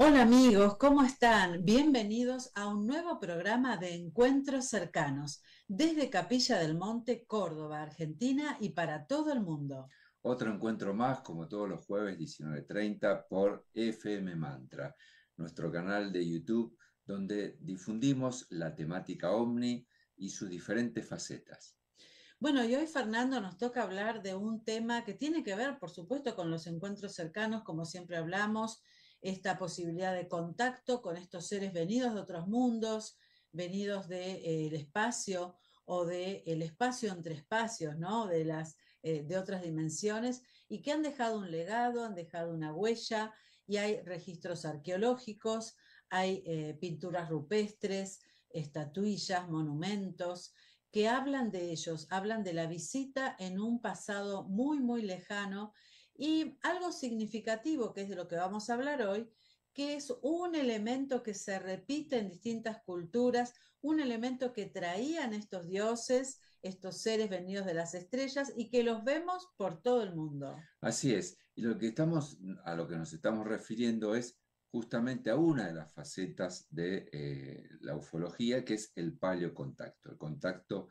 Hola amigos, ¿cómo están? Bienvenidos a un nuevo programa de Encuentros Cercanos desde Capilla del Monte, Córdoba, Argentina y para todo el mundo. Otro encuentro más, como todos los jueves 19.30 por FM Mantra, nuestro canal de YouTube donde difundimos la temática Omni y sus diferentes facetas. Bueno, y hoy Fernando nos toca hablar de un tema que tiene que ver, por supuesto, con los encuentros cercanos, como siempre hablamos, esta posibilidad de contacto con estos seres venidos de otros mundos, venidos del eh, espacio o del espacio entre espacios, De, las, eh, de otras dimensiones, y que han dejado un legado, han dejado una huella, y hay registros arqueológicos, hay eh, pinturas rupestres, estatuillas, monumentos, que hablan de ellos, hablan de la visita en un pasado muy, muy lejano y algo significativo, que es de lo que vamos a hablar hoy, que es un elemento que se repite en distintas culturas, un elemento que traían estos dioses, estos seres venidos de las estrellas y que los vemos por todo el mundo. Así es, y lo que estamos a lo que nos estamos refiriendo es justamente a una de las facetas de eh, la ufología, que es el paleocontacto, el contacto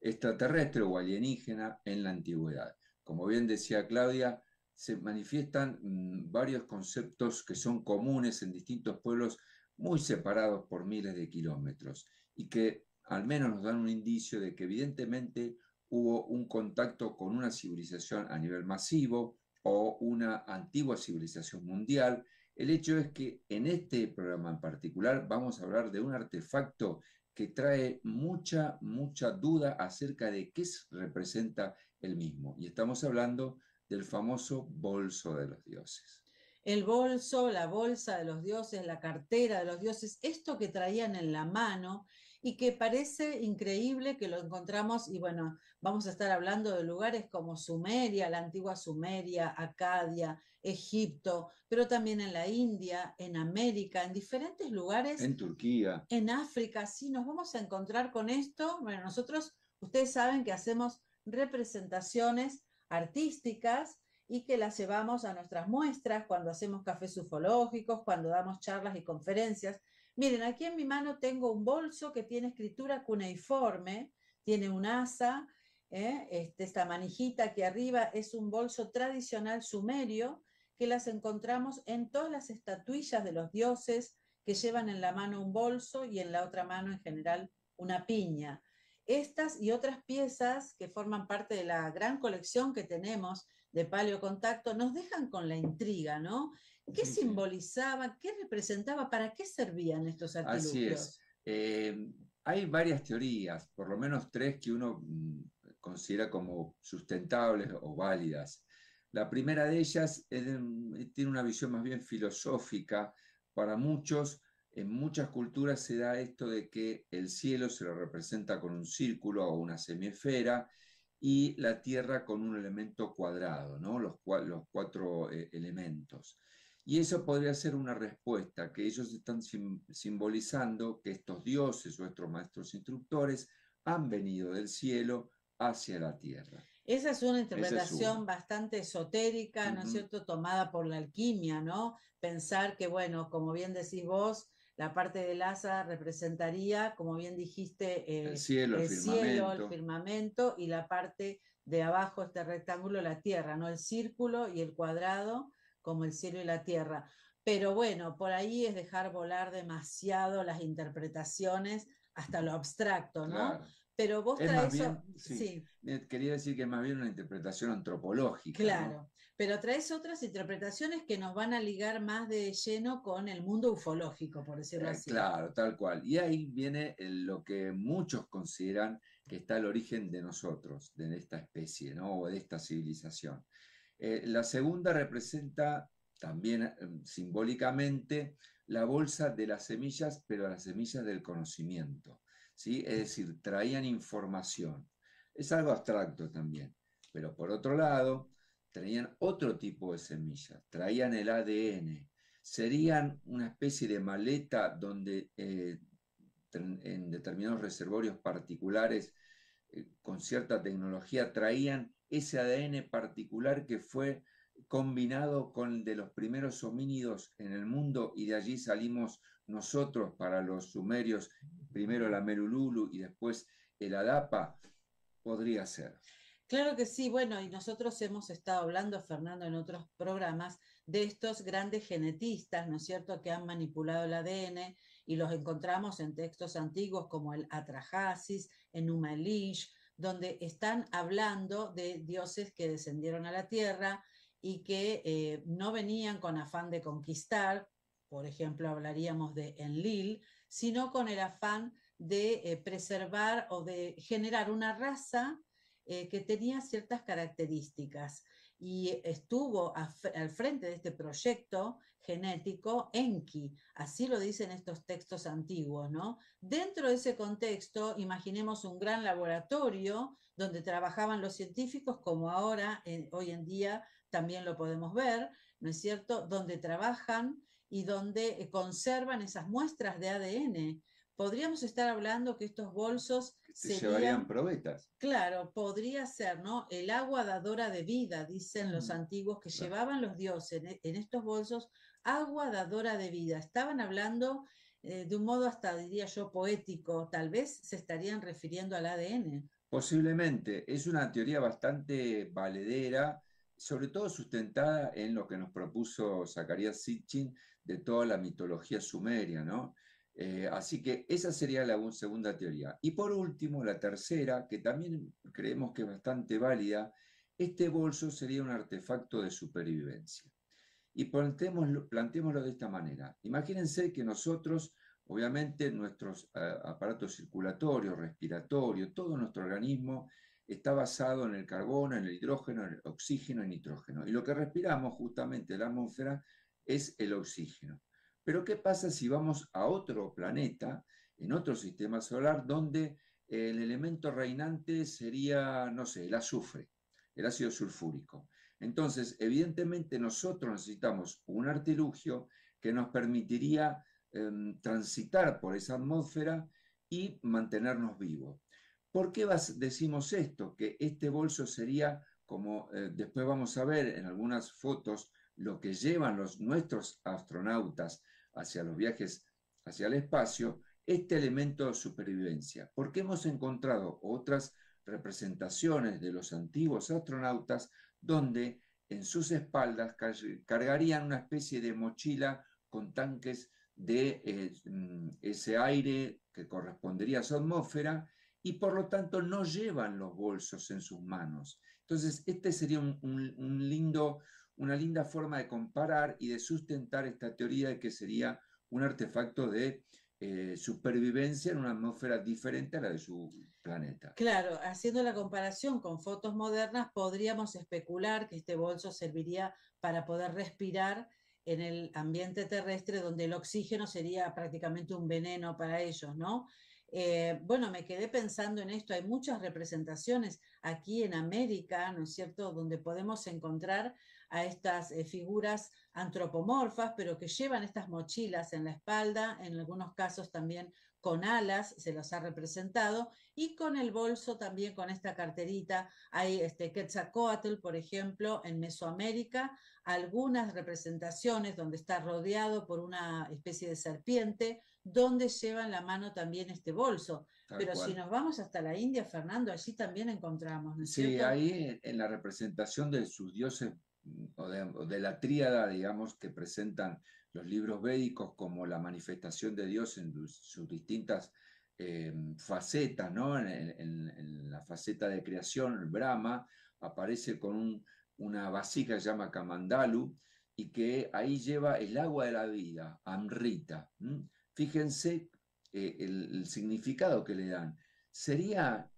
extraterrestre o alienígena en la antigüedad. Como bien decía Claudia, se manifiestan mm, varios conceptos que son comunes en distintos pueblos muy separados por miles de kilómetros y que al menos nos dan un indicio de que evidentemente hubo un contacto con una civilización a nivel masivo o una antigua civilización mundial. El hecho es que en este programa en particular vamos a hablar de un artefacto que trae mucha, mucha duda acerca de qué representa el mismo. Y estamos hablando del famoso bolso de los dioses. El bolso, la bolsa de los dioses, la cartera de los dioses, esto que traían en la mano y que parece increíble que lo encontramos, y bueno, vamos a estar hablando de lugares como Sumeria, la antigua Sumeria, Acadia, Egipto, pero también en la India, en América, en diferentes lugares. En Turquía. En África, sí, nos vamos a encontrar con esto. Bueno, nosotros, ustedes saben que hacemos representaciones artísticas y que las llevamos a nuestras muestras cuando hacemos cafés ufológicos, cuando damos charlas y conferencias. Miren, aquí en mi mano tengo un bolso que tiene escritura cuneiforme, tiene un asa, ¿eh? este, esta manijita aquí arriba es un bolso tradicional sumerio que las encontramos en todas las estatuillas de los dioses que llevan en la mano un bolso y en la otra mano en general una piña. Estas y otras piezas que forman parte de la gran colección que tenemos de paleocontacto nos dejan con la intriga, ¿no? ¿Qué simbolizaba, qué representaba, para qué servían estos artilugios? Así es. Eh, hay varias teorías, por lo menos tres que uno mm, considera como sustentables o válidas. La primera de ellas tiene una visión más bien filosófica. Para muchos, en muchas culturas se da esto de que el cielo se lo representa con un círculo o una semiesfera y la tierra con un elemento cuadrado, ¿no? los, cuatro eh, elementos. Y eso podría ser una respuesta, que ellos están simbolizando que estos dioses nuestros maestros instructores han venido del cielo hacia la tierra. Esa es una interpretación bastante esotérica, ¿no es cierto?, tomada por la alquimia, ¿no? Pensar que, bueno, como bien decís vos, la parte del asa representaría, como bien dijiste, el, cielo, el, firmamento y la parte de abajo, este rectángulo, la tierra, ¿no? El círculo y el cuadrado como el cielo y la tierra. Pero bueno, por ahí es dejar volar demasiado las interpretaciones hasta lo abstracto, ¿no? Pero vos traes... eso. Eh, quería decir que es más bien una interpretación antropológica. Claro, pero traes otras interpretaciones que nos van a ligar más de lleno con el mundo ufológico, por decirlo eh, así. Claro, tal cual. Y ahí viene lo que muchos consideran que está el origen de nosotros, de esta especie, ¿no? O de esta civilización. Eh, la segunda representa también eh, simbólicamente la bolsa de las semillas, pero las semillas del conocimiento. ¿sí? Es decir, traían información. Es algo abstracto también. Pero por otro lado, traían otro tipo de semillas, traían el ADN, serían una especie de maleta donde eh, en determinados reservorios particulares eh, con cierta tecnología traían ese ADN particular que fue combinado con el de los primeros homínidos en el mundo y de allí salimos nosotros para los sumerios, primero la Melululu y después el Adapa, podría ser. Claro que sí, bueno, y nosotros hemos estado hablando, Fernando, en otros programas de estos grandes genetistas, ¿no es cierto?, que han manipulado el ADN y los encontramos en textos antiguos como el Atrahasis, en Umalish, donde están hablando de dioses que descendieron a la tierra y que eh, no venían con afán de conquistar, por ejemplo, hablaríamos de Enlil, sino con el afán de eh, preservar o de generar una raza eh, que tenía ciertas características y estuvo al frente de este proyecto genético Enki, así lo dicen estos textos antiguos, ¿no? Dentro de ese contexto, imaginemos un gran laboratorio donde trabajaban los científicos, como ahora, eh, hoy en día también lo podemos ver, ¿no es cierto?, donde trabajan y donde eh, conservan esas muestras de ADN. Podríamos estar hablando que estos bolsos se llevarían probetas. Claro, podría ser, ¿no? El agua dadora de vida, dicen los mm, antiguos, que llevaban los dioses en, estos bolsos, agua dadora de vida. Estaban hablando eh, de un modo hasta, diría yo, poético, tal vez se estarían refiriendo al ADN. Posiblemente, es una teoría bastante valedera, sobre todo sustentada en lo que nos propuso Zacarías Sitchin de toda la mitología sumeria, ¿no? Eh, así que esa sería la segunda teoría. Y por último, la tercera, que también creemos que es bastante válida, este bolso sería un artefacto de supervivencia. Y planteémoslo, planteémoslo de esta manera. Imagínense que nosotros, obviamente, nuestros eh, aparatos circulatorios, respiratorios, todo nuestro organismo está basado en el carbono, en el hidrógeno, en el oxígeno y nitrógeno. Y lo que respiramos justamente en la atmósfera es el oxígeno. Pero ¿qué pasa si vamos a otro planeta, en otro sistema solar, donde el elemento reinante sería, no sé, el azufre, el ácido sulfúrico? Entonces, evidentemente nosotros necesitamos un artilugio que nos permitiría em, transitar por esa atmósfera y mantenernos vivos. ¿Por qué decimos esto? Que este bolso sería, como eh, después vamos a ver en algunas fotos lo que llevan los, nuestros astronautas hacia los viajes hacia el espacio, este elemento de supervivencia, porque hemos encontrado otras representaciones de los antiguos astronautas donde en sus espaldas cargarían una especie de mochila con tanques de eh, mm, ese aire que correspondería a su atmósfera y por lo tanto no llevan los bolsos en sus manos. Entonces, este sería un lindo, una linda forma de comparar y de sustentar esta teoría de que sería un artefacto de eh, supervivencia en una atmósfera diferente a la de su planeta. Claro, haciendo la comparación con fotos modernas, podríamos especular que este bolso serviría para poder respirar en el ambiente terrestre donde el oxígeno sería prácticamente un veneno para ellos, ¿no? Eh, bueno, me quedé pensando en esto, hay muchas representaciones aquí en América, ¿no es cierto?, donde podemos encontrar a estas eh, figuras antropomorfas, pero que llevan estas mochilas en la espalda, en algunos casos también con alas se los ha representado, y con el bolso también con esta carterita. Hay este Quetzalcoatl, por ejemplo, en Mesoamérica, algunas representaciones donde está rodeado por una especie de serpiente, donde lleva en la mano también este bolso. pero si nos vamos hasta la India, Fernando, allí también encontramos. sí, ahí en la representación de sus dioses de, la tríada, digamos, que presentan los libros védicos como la manifestación de Dios en sus distintas eh, facetas, ¿no? En, la faceta de creación, el Brahma aparece con una vasija que llama Kamandalu y que ahí lleva el agua de la vida, Amrita. Fíjense eh, el significado que le dan. Sería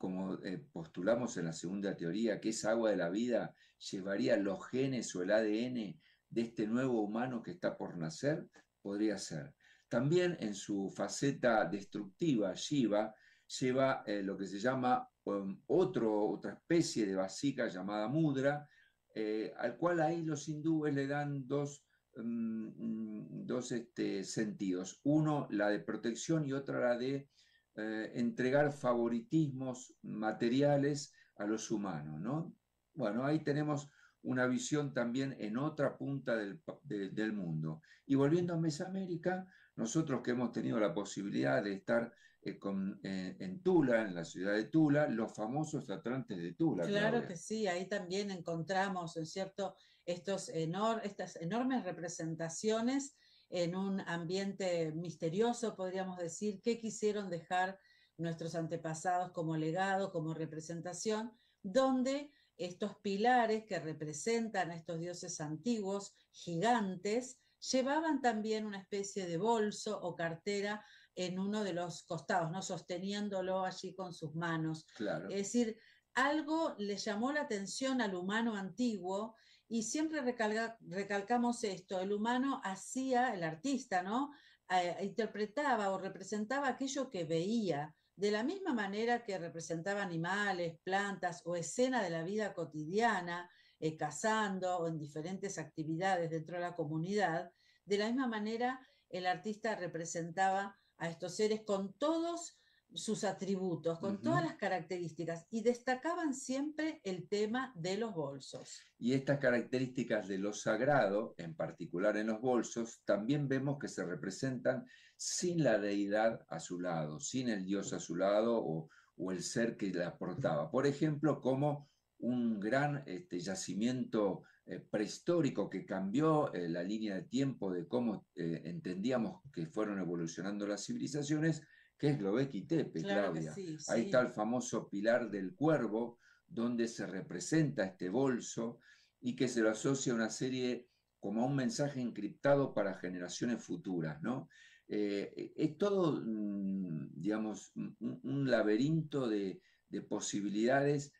como eh, postulamos en la segunda teoría, que esa agua de la vida llevaría los genes o el ADN de este nuevo humano que está por nacer, podría ser. También en su faceta destructiva, Shiva lleva eh, lo que se llama um, otro, otra especie de vasica llamada mudra, eh, al cual ahí los hindúes le dan dos, um, mm, este, sentidos. Uno, la de protección y otra, la de eh, entregar favoritismos materiales a los humanos, ¿no? Bueno, ahí tenemos una visión también en otra punta del, mundo. Y volviendo a Mesoamérica, nosotros que hemos tenido la posibilidad de estar eh, eh, en Tula, en la ciudad de Tula, los famosos atlantes de Tula. Claro que sí, ahí también encontramos, cierto?, Estos estas enormes representaciones en un ambiente misterioso, podríamos decir, que quisieron dejar nuestros antepasados como legado, como representación, donde estos pilares que representan a estos dioses antiguos, gigantes, llevaban también una especie de bolso o cartera en uno de los costados, ¿no? sosteniéndolo allí con sus manos. Claro. Es decir, algo le llamó la atención al humano antiguo y siempre recalcamos esto, el humano hacía, el artista, ¿no? Eh, interpretaba o representaba aquello que veía, de la misma manera que representaba animales, plantas o escena de la vida cotidiana, eh, cazando o en diferentes actividades dentro de la comunidad, de la misma manera el artista representaba a estos seres con todos sus atributos, con todas las características, y destacaban siempre el tema de los bolsos. Y estas características de lo sagrado, en particular en los bolsos, también vemos que se representan sin la deidad a su lado, sin el dios a su lado o, el ser que la portaba. Por ejemplo, como un gran este, yacimiento eh, prehistórico que cambió eh, la línea de tiempo de cómo eh, entendíamos que fueron evolucionando las civilizaciones, que es y Tepe, Claudia. Ahí está el famoso pilar del cuervo, donde se representa este bolso y que se lo asocia a una serie como a un mensaje encriptado para generaciones futuras, ¿no? Eh, es todo, mm, digamos, un, laberinto de, posibilidades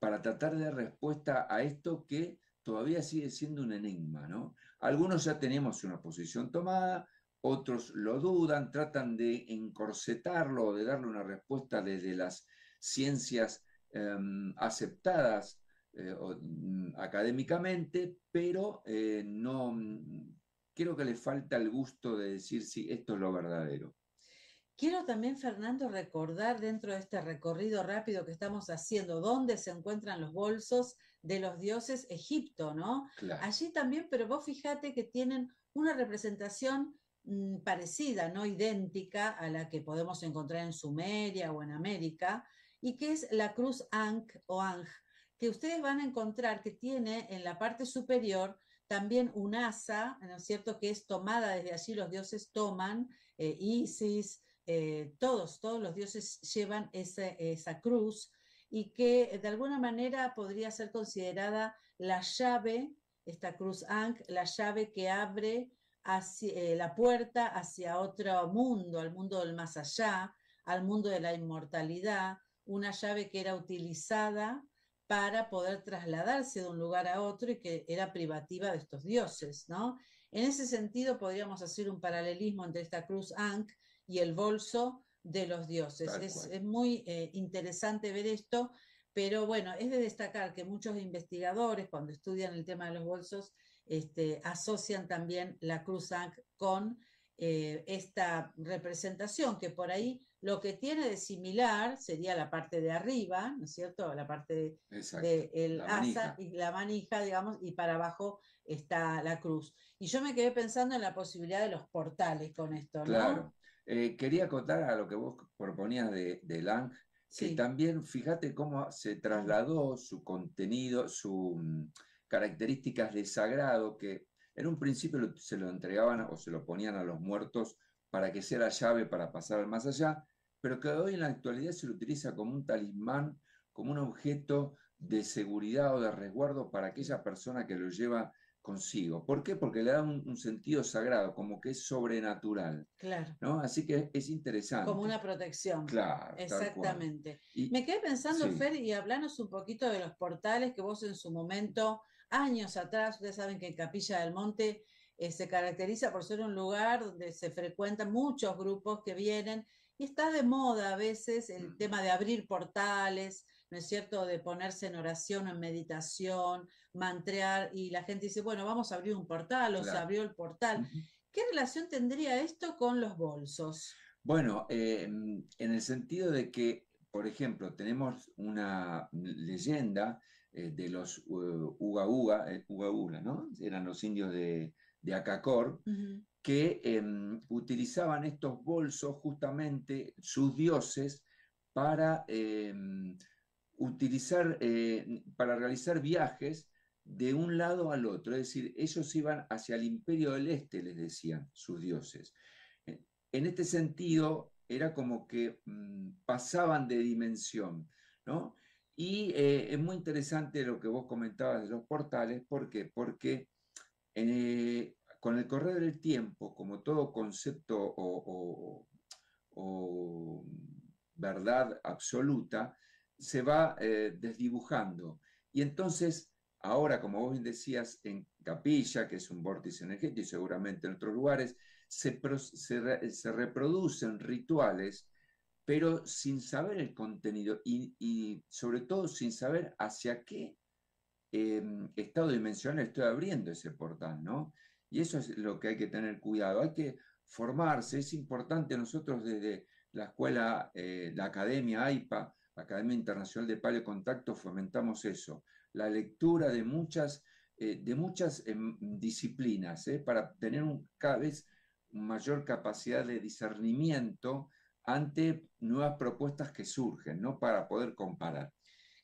para tratar de dar respuesta a esto que todavía sigue siendo un enigma, ¿no? Algunos ya tenemos una posición tomada, otros lo dudan, tratan de encorsetarlo, de darle una respuesta desde las ciencias em, aceptadas eh, mm, académicamente, pero eh, no mm, creo que le falta el gusto de decir si esto es lo verdadero. Quiero también, Fernando, recordar dentro de este recorrido rápido que estamos haciendo, dónde se encuentran los bolsos de los dioses Egipto, ¿no? Allí también, pero vos fíjate que tienen una representación Mm, parecida, no idéntica a la que podemos encontrar en Sumeria o en América, y que es la cruz Ankh o Ankh, que ustedes van a encontrar que tiene en la parte superior también un asa, ¿no es cierto?, que es tomada desde allí, los dioses toman, eh, Isis, eh, todos, todos los dioses llevan esa, esa cruz y que de alguna manera podría ser considerada la llave, esta cruz Ankh, la llave que abre hacia, eh, la puerta hacia otro mundo, al mundo del más allá, al mundo de la inmortalidad, una llave que era utilizada para poder trasladarse de un lugar a otro y que era privativa de estos dioses, ¿no? En ese sentido podríamos hacer un paralelismo entre esta cruz Ankh y el bolso de los dioses. Es, muy eh, interesante ver esto, pero bueno, es de destacar que muchos investigadores cuando estudian el tema de los bolsos este, asocian también la Cruz con eh, esta representación, que por ahí lo que tiene de similar sería la parte de arriba, ¿no es cierto? La parte de, asa y la manija, digamos, y para abajo está la cruz. Y yo me quedé pensando en la posibilidad de los portales con esto, ¿no? Claro. Eh, quería contar a lo que vos proponías de, de Lang, que también fíjate cómo se trasladó su contenido, su mm, características de sagrado que en un principio se lo entregaban o se lo ponían a los muertos para que sea la llave para pasar al más allá, pero que hoy en la actualidad se lo utiliza como un talismán, como un objeto de seguridad o de resguardo para aquella persona que lo lleva consigo. ¿Por qué? Porque le da un, sentido sagrado, como que es sobrenatural. Claro. ¿no? Así que es interesante. Como una protección. Claro. Exactamente. Me quedé pensando, Fer, y hablanos un poquito de los portales que vos en su momento años atrás, ustedes saben que Capilla del Monte eh, se caracteriza por ser un lugar donde se frecuentan muchos grupos que vienen y está de moda a veces el mm. tema de abrir portales, ¿no es cierto?, de ponerse en oración, o en meditación, mantrear y la gente dice, bueno, vamos a abrir un portal o se abrió el portal. ¿Qué relación tendría esto con los bolsos? Bueno, em, en el sentido de que, por ejemplo, tenemos una leyenda eh, de los eh, eh, Uga Uga, ¿no? Eran los indios de, Acacor, que em, utilizaban estos bolsos justamente sus dioses para em, utilizar, para realizar viajes de un lado al otro, es decir, ellos iban hacia el imperio del este, les decían sus dioses. En este sentido, era como que mm, pasaban de dimensión, ¿no? Y eh, es muy interesante lo que vos comentabas de los portales, ¿por qué? Porque eh, con el correr del tiempo, como todo concepto o, verdad absoluta, se va eh, desdibujando. Y entonces, ahora, como vos bien decías, en Capilla, que es un vórtice energético y seguramente en otros lugares, se, se reproducen rituales pero sin saber el contenido y, sobre todo sin saber hacia qué em, estado dimensional estoy abriendo ese portal, ¿no? Y eso es lo que hay que tener cuidado, hay que formarse, es importante nosotros desde la escuela, eh, la academia AIPA, la Academia Internacional de Palio Contacto, fomentamos eso, la lectura de muchas, eh, de muchas em, disciplinas, ¿eh? para tener cada vez mayor capacidad de discernimiento ante nuevas propuestas que surgen, ¿no? Para poder comparar.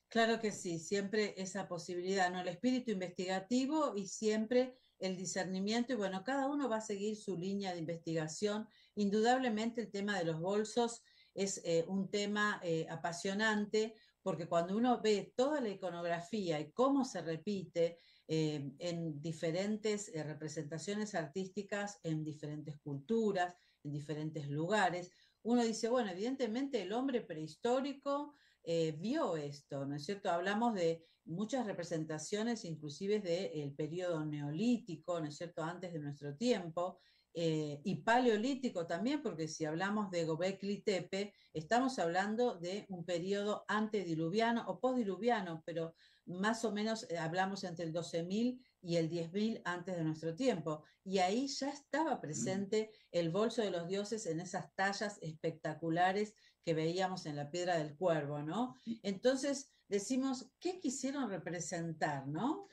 Claro que sí, siempre esa posibilidad, ¿no? El espíritu investigativo y siempre el discernimiento y bueno, cada uno va a seguir su línea de investigación. Indudablemente el tema de los bolsos es eh, un tema eh, apasionante porque cuando uno ve toda la iconografía y cómo se repite eh, en diferentes representaciones artísticas, en diferentes culturas, en diferentes lugares, uno dice, bueno, evidentemente el hombre prehistórico eh, vio esto, ¿no es cierto? Hablamos de muchas representaciones, inclusive del el periodo neolítico, ¿no es cierto?, antes de nuestro tiempo, eh, y paleolítico también, porque si hablamos de Gobekli Tepe, estamos hablando de un periodo antediluviano o postdiluviano, pero más o menos eh, hablamos entre el 12.000 y el 10.000 antes de nuestro tiempo. Y ahí ya estaba mm. presente el bolso de los dioses en esas tallas espectaculares que veíamos en la piedra del cuervo, ¿no? Entonces decimos, ¿qué quisieron representar, no?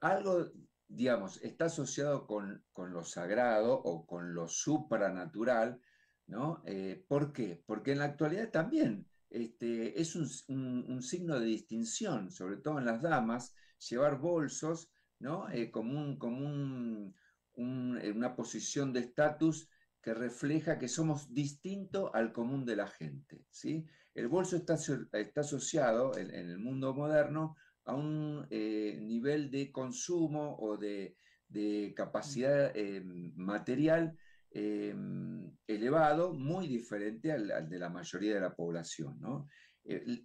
Algo, digamos, está asociado con, lo sagrado o con lo supranatural, ¿no? Eh, ¿Por qué? Porque en la actualidad también este, es un signo de distinción, sobre todo en las damas, llevar bolsos eh, como, eh, una posición de estatus que refleja que somos distinto al común de la gente. El bolso está, asociado en, el mundo moderno a un eh, nivel de consumo o de, capacidad material elevado, muy diferente al, de la mayoría de la población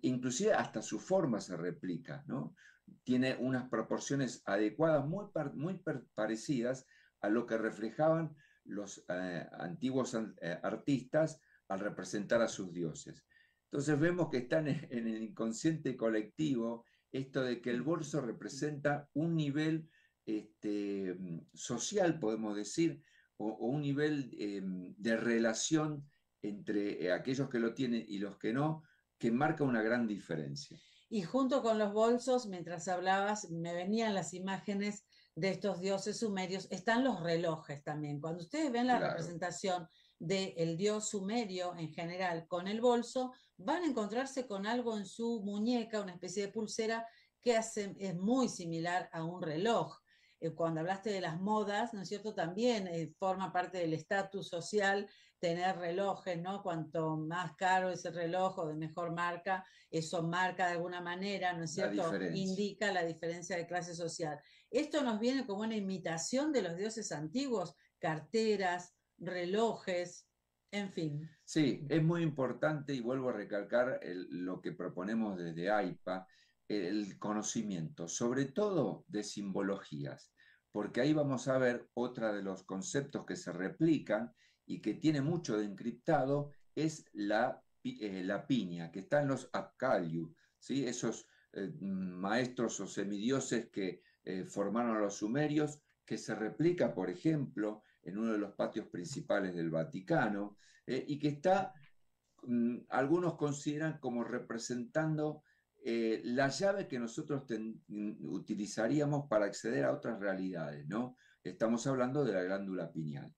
inclusive hasta su forma se replica, ¿no? Tiene unas proporciones adecuadas muy, muy parecidas a lo que reflejaban los eh, antiguos eh, artistas al representar a sus dioses. Entonces vemos que están en, el inconsciente colectivo esto de que el bolso representa un nivel este, social, podemos decir, o, un nivel em, de relación entre aquellos que lo tienen y los que no, que marca una gran diferencia. Y junto con los bolsos, mientras hablabas, me venían las imágenes de estos dioses sumerios, están los relojes también. Cuando ustedes ven la representación del dios sumerio en general con el bolso, van a encontrarse con algo en su muñeca, una especie de pulsera que es muy similar a un reloj. Eh, cuando hablaste de las modas, ¿no es cierto? También eh, forma parte del estatus social tener relojes, ¿no? Cuanto más caro es el reloj o de mejor marca, eso marca de alguna manera, ¿no es cierto? Indica la diferencia de clase social. Esto nos viene como una imitación de los dioses antiguos, carteras, relojes, en fin. Sí, es muy importante y vuelvo a recalcar lo que proponemos desde AIPA, el conocimiento, sobre todo de simbologías, porque ahí vamos a ver otra de los conceptos que se replican y que tiene mucho de encriptado es la, eh, la piña, que está en los Apkallu, ¿sí? esos eh, maestros o semidioses que eh, formaron a los sumerios, que se replica, por ejemplo, en uno de los patios principales del Vaticano, y que está, mm, algunos consideran como representando la llave que nosotros mm, utilizaríamos para acceder a otras realidades, ¿no? Estamos hablando de la glándula pineal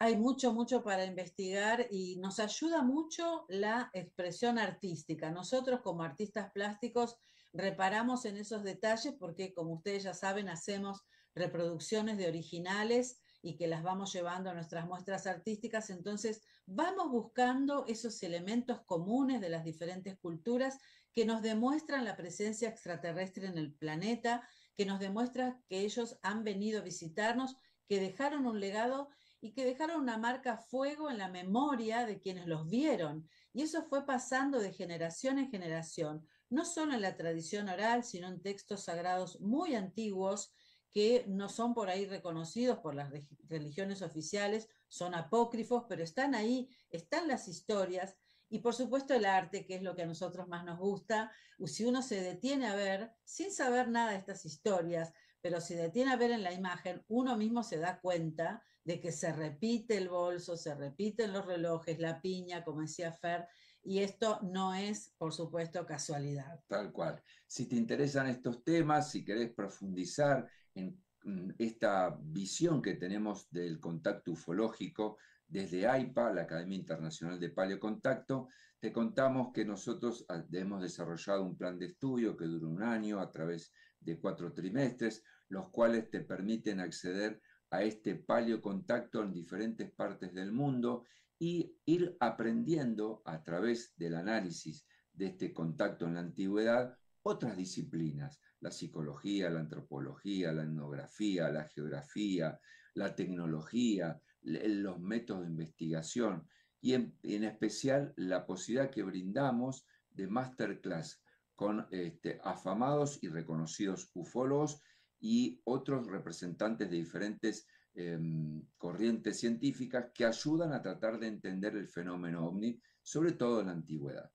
hay mucho, mucho para investigar y nos ayuda mucho la expresión artística. Nosotros como artistas plásticos reparamos en esos detalles porque, como ustedes ya saben, hacemos reproducciones de originales y que las vamos llevando a nuestras muestras artísticas. Entonces, vamos buscando esos elementos comunes de las diferentes culturas que nos demuestran la presencia extraterrestre en el planeta, que nos demuestra que ellos han venido a visitarnos, que dejaron un legado y que dejaron una marca fuego en la memoria de quienes los vieron. Y eso fue pasando de generación en generación, no solo en la tradición oral, sino en textos sagrados muy antiguos que no son por ahí reconocidos por las religiones oficiales, son apócrifos, pero están ahí, están las historias y por supuesto el arte, que es lo que a nosotros más nos gusta. Si uno se detiene a ver, sin saber nada de estas historias, pero se detiene a ver en la imagen, uno mismo se da cuenta de que se repite el bolso, se repiten los relojes, la piña, como decía Fer, y esto no es, por supuesto, casualidad. Tal cual. Si te interesan estos temas, si querés profundizar en mm, esta visión que tenemos del contacto ufológico desde AIPA, la Academia Internacional de Paleocontacto, te contamos que nosotros ah, hemos desarrollado un plan de estudio que dura un año a través de cuatro trimestres, los cuales te permiten acceder a este palio contacto en diferentes partes del mundo y ir aprendiendo a través del análisis de este contacto en la antigüedad otras disciplinas, la psicología, la antropología, la etnografía, la geografía, la tecnología, los métodos de investigación y en, especial la posibilidad que brindamos de masterclass con este, afamados y reconocidos ufólogos y otros representantes de diferentes em, corrientes científicas que ayudan a tratar de entender el fenómeno ovni, sobre todo en la antigüedad.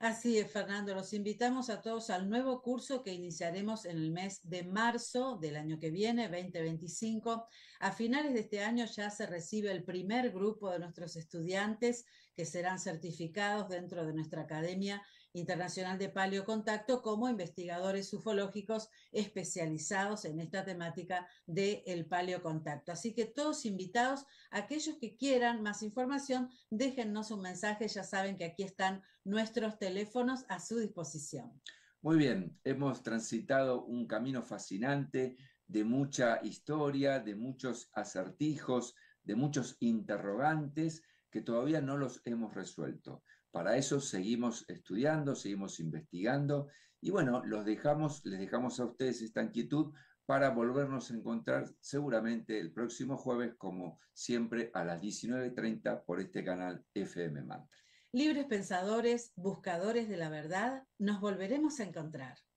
Así es, Fernando. Los invitamos a todos al nuevo curso que iniciaremos en el mes de marzo del año que viene, 2025. A finales de este año ya se recibe el primer grupo de nuestros estudiantes que serán certificados dentro de nuestra academia Internacional de Paleocontacto, como investigadores ufológicos especializados en esta temática del paleocontacto. Así que todos invitados, aquellos que quieran más información, déjennos un mensaje, ya saben que aquí están nuestros teléfonos a su disposición. Muy bien, hemos transitado un camino fascinante de mucha historia, de muchos acertijos, de muchos interrogantes que todavía no los hemos resuelto. Para eso seguimos estudiando, seguimos investigando y bueno, los dejamos, les dejamos a ustedes esta inquietud para volvernos a encontrar seguramente el próximo jueves, como siempre, a las 19.30 por este canal FM Mantra. Libres pensadores, buscadores de la verdad, nos volveremos a encontrar.